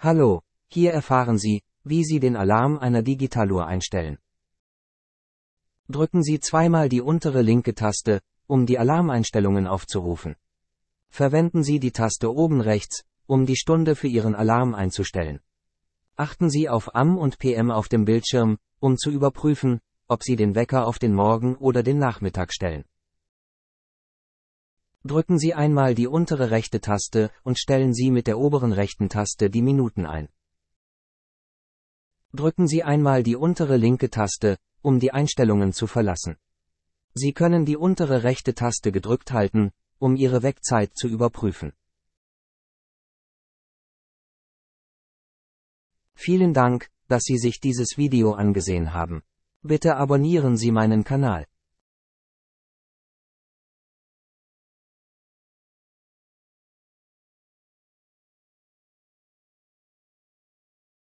Hallo, hier erfahren Sie, wie Sie den Alarm einer Digitaluhr einstellen. Drücken Sie zweimal die untere linke Taste, um die Alarmeinstellungen aufzurufen. Verwenden Sie die Taste oben rechts, um die Stunde für Ihren Alarm einzustellen. Achten Sie auf AM und PM auf dem Bildschirm, um zu überprüfen, ob Sie den Wecker auf den Morgen oder den Nachmittag stellen. Drücken Sie einmal die untere rechte Taste und stellen Sie mit der oberen rechten Taste die Minuten ein. Drücken Sie einmal die untere linke Taste, um die Einstellungen zu verlassen. Sie können die untere rechte Taste gedrückt halten, um Ihre Wegzeit zu überprüfen. Vielen Dank, dass Sie sich dieses Video angesehen haben. Bitte abonnieren Sie meinen Kanal.